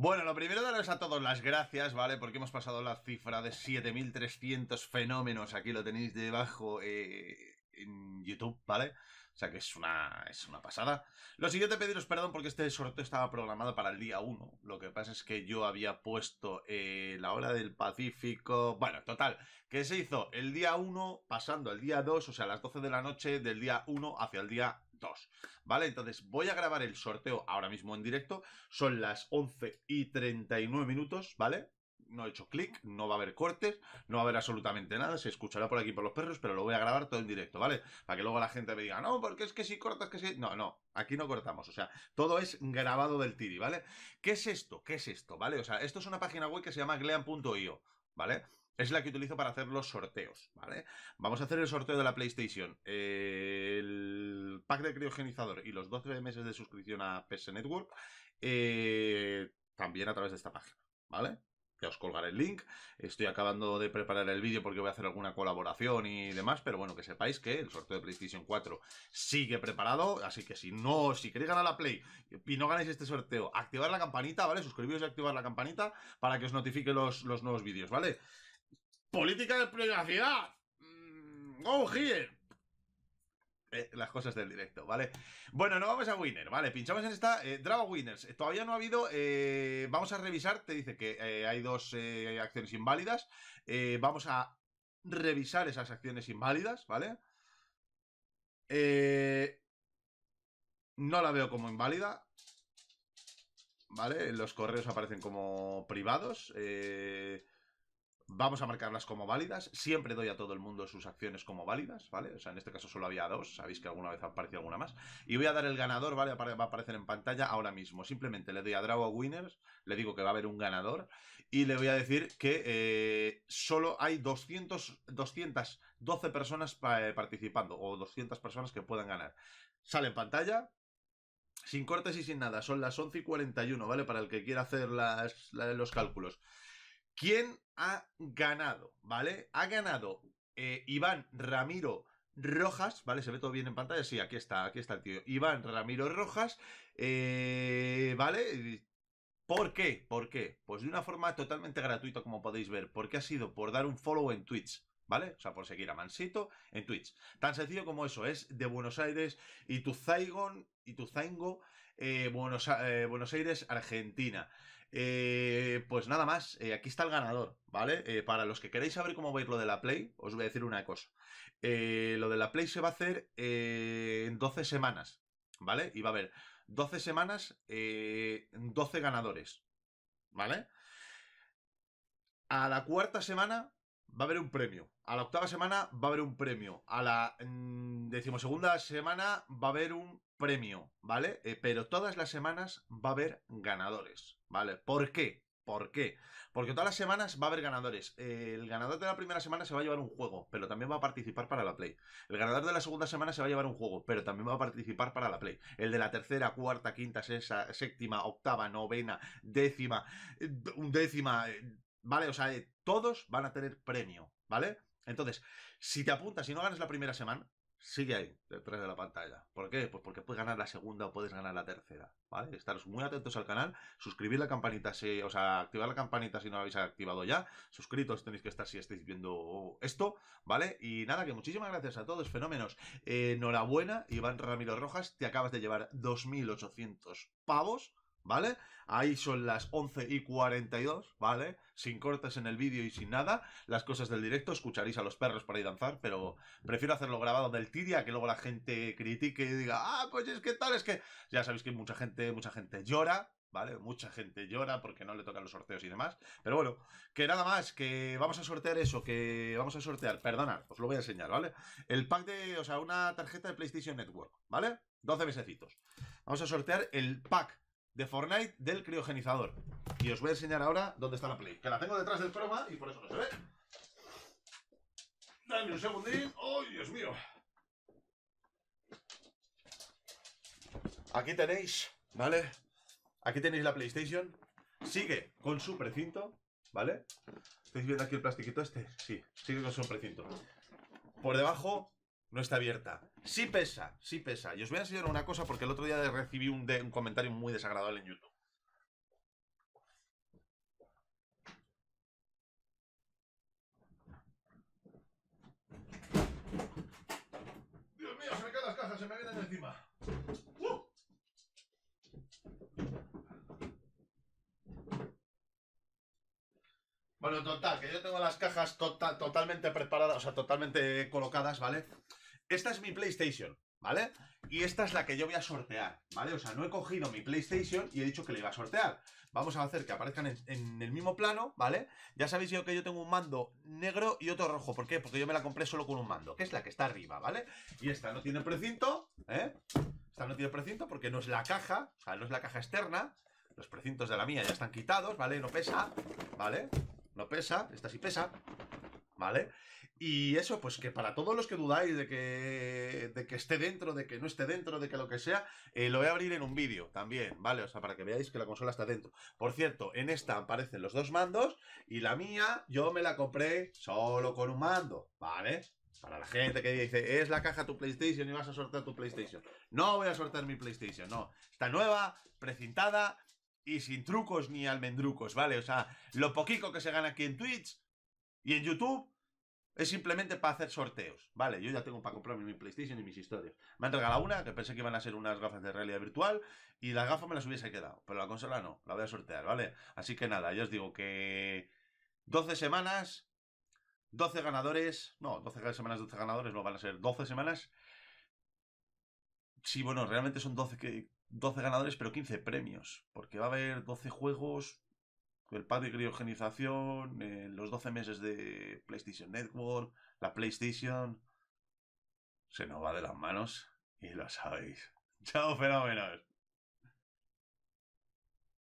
Bueno, lo primero daros a todos las gracias, ¿vale? Porque hemos pasado la cifra de 7.300 fenómenos, aquí lo tenéis debajo eh, en YouTube, ¿vale? O sea que es una, es una pasada. Lo siguiente, pediros perdón porque este sorteo estaba programado para el día 1. Lo que pasa es que yo había puesto eh, la hora del Pacífico... Bueno, total, que se hizo el día 1 pasando al día 2, o sea, las 12 de la noche del día 1 hacia el día 2. ¿vale? Entonces voy a grabar el sorteo ahora mismo en directo, son las 11 y 39 minutos, ¿vale? No he hecho clic, no va a haber cortes, no va a haber absolutamente nada, se escuchará por aquí por los perros, pero lo voy a grabar todo en directo, ¿vale? Para que luego la gente me diga, no, porque es que si cortas, que si... No, no, aquí no cortamos, o sea, todo es grabado del tiri, ¿vale? ¿Qué es esto? ¿Qué es esto? ¿Vale? O sea, esto es una página web que se llama glean.io, ¿vale? Es la que utilizo para hacer los sorteos, ¿vale? Vamos a hacer el sorteo de la PlayStation, el pack de criogenizador y los 12 meses de suscripción a PS Network, eh, también a través de esta página, ¿vale? Ya os colgaré el link. Estoy acabando de preparar el vídeo porque voy a hacer alguna colaboración y demás, pero bueno, que sepáis que el sorteo de PlayStation 4 sigue preparado, así que si no, si queréis ganar la Play y no ganáis este sorteo, activar la campanita, ¿vale? Suscribiros y activar la campanita para que os notifique los, los nuevos vídeos, ¿vale? Política de privacidad. Mm, go here. Eh, las cosas del directo, ¿vale? Bueno, no vamos a Winner, ¿vale? Pinchamos en esta eh, Winners. Eh, todavía no ha habido. Eh, vamos a revisar. Te dice que hay dos acciones inválidas. vamos a revisar esas acciones inválidas, ¿vale? no la veo como inválida. ¿Vale? Los correos aparecen como privados. Eh vamos a marcarlas como válidas. Siempre doy a todo el mundo sus acciones como válidas, ¿vale? O sea, en este caso solo había dos, sabéis que alguna vez ha aparecido alguna más. Y voy a dar el ganador, ¿vale? Va a aparecer en pantalla ahora mismo. Simplemente le doy a Draw a Winners, le digo que va a haber un ganador y le voy a decir que eh, solo hay 200, 212 personas eh, participando o 200 personas que puedan ganar. Sale en pantalla, sin cortes y sin nada, son las 11 y 41, ¿vale? Para el que quiera hacer las, los cálculos. ¿Quién ha ganado? ¿Vale? Ha ganado eh, Iván Ramiro Rojas, ¿vale? Se ve todo bien en pantalla. Sí, aquí está, aquí está el tío. Iván Ramiro Rojas, eh, ¿vale? ¿Por qué? ¿Por qué? Pues de una forma totalmente gratuita, como podéis ver, porque ha sido por dar un follow en Twitch. ¿Vale? O sea, por seguir a Mansito en Twitch. Tan sencillo como eso, es de Buenos Aires y tu Zaigon, y tu Zaingo, eh, Buenos Aires, Argentina. Eh, pues nada más, eh, aquí está el ganador, ¿vale? Eh, para los que queréis saber cómo va a ir lo de la Play, os voy a decir una cosa. lo de la Play se va a hacer en 12 semanas, ¿vale? Y va a haber 12 semanas, 12 ganadores, ¿vale? A la cuarta semana va a haber un premio. A la octava semana va a haber un premio. A la mm, decimosegunda semana va a haber un premio, ¿vale? Eh, pero todas las semanas va a haber ganadores, ¿vale? ¿Por qué? ¿Por qué? Porque todas las semanas va a haber ganadores. Eh, el ganador de la primera semana se va a llevar un juego, pero también va a participar para la Play. El ganador de la segunda semana se va a llevar un juego, pero también va a participar para la Play. El de la tercera, cuarta, quinta, sexta, séptima, octava, novena, décima, eh, undécima, ¿vale? O sea, todos van a tener premio, ¿vale? Entonces, si te apuntas y no ganas la primera semana, sigue ahí, detrás de la pantalla. ¿Por qué? Pues porque puedes ganar la segunda o puedes ganar la tercera, ¿vale? Estaros muy atentos al canal, suscribir la campanita, si, o sea, activar la campanita si no la habéis activado ya, suscritos tenéis que estar si estáis viendo esto, ¿vale? Y nada, que muchísimas gracias a todos, fenómenos. Eh, enhorabuena, Iván Ramiro Rojas, te acabas de llevar 2.800 pavos, ¿vale? Ahí son las 11 y 42, ¿vale? Sin cortes en el vídeo y sin nada. Las cosas del directo, escucharéis a los perros para ir a danzar, pero prefiero hacerlo grabado del Tidia, que luego la gente critique y diga, ah, pues es que tal, es que... Ya sabéis que mucha gente, mucha gente llora, ¿vale? Mucha gente llora porque no le tocan los sorteos y demás. Pero bueno, que nada más, que vamos a sortear eso, que vamos a sortear, perdonad, os lo voy a enseñar, ¿vale? El pack de, o sea, una tarjeta de PlayStation Network, ¿vale? 12 mesecitos. Vamos a sortear el pack de Fortnite del criogenizador. Y os voy a enseñar ahora dónde está la Play. Que la tengo detrás del programa y por eso no se ve. Dame un segundín. ¡Ay, Dios mío! Aquí tenéis, ¿vale? Aquí tenéis la PlayStation. Sigue con su precinto, ¿vale? ¿Estáis viendo aquí el plastiquito este? Sí, sigue con su precinto. Por debajo no está abierta. Sí pesa, sí pesa. Y os voy a enseñar una cosa porque el otro día recibí un, un comentario muy desagradable en YouTube. Dios mío, se me caen las cajas, se me vienen encima. Bueno, total, que yo tengo las cajas tota-, totalmente preparadas, o sea, totalmente colocadas, ¿vale? Esta es mi PlayStation, ¿vale? Y esta es la que yo voy a sortear, ¿vale? O sea, no he cogido mi PlayStation y he dicho que la iba a sortear. Vamos a hacer que aparezcan en, el mismo plano, ¿vale? Ya sabéis yo que yo tengo un mando negro y otro rojo. ¿Por qué? Porque yo me la compré solo con un mando, que es la que está arriba, ¿vale? Y esta no tiene precinto, ¿eh? Esta no tiene precinto porque no es la caja, o sea, no es la caja externa. Los precintos de la mía ya están quitados, ¿vale? No pesa, ¿vale? No pesa, esta sí pesa, ¿vale? Y eso, pues que para todos los que dudáis de que, de que esté dentro, de que no esté dentro, de que lo que sea, eh, lo voy a abrir en un vídeo también, ¿vale? O sea, para que veáis que la consola está dentro. Por cierto, en esta aparecen los dos mandos y la mía yo me la compré solo con un mando, ¿vale? Para la gente que dice, es la caja tu PlayStation y vas a sortear tu PlayStation. No voy a sortear mi PlayStation, no. Está nueva, precintada y sin trucos ni almendrucos, ¿vale? O sea, lo poquito que se gana aquí en Twitch y en YouTube es simplemente para hacer sorteos. Vale, yo ya tengo para comprarme mi PlayStation y mis historias. Me han regalado una, que pensé que iban a ser unas gafas de realidad virtual, y la gafas me las hubiese quedado. Pero la consola no, la voy a sortear, ¿vale? Así que nada, yo os digo que 12 semanas, 12 ganadores, no, 12 semanas, 12 ganadores, no van a ser 12 semanas. Sí, bueno, realmente son 12, 12 ganadores, pero 15 premios, porque va a haber 12 juegos, el pack de criogenización, eh, los 12 meses de PlayStation Network, la PlayStation. Se nos va de las manos y lo sabéis. Chao, fenómenos.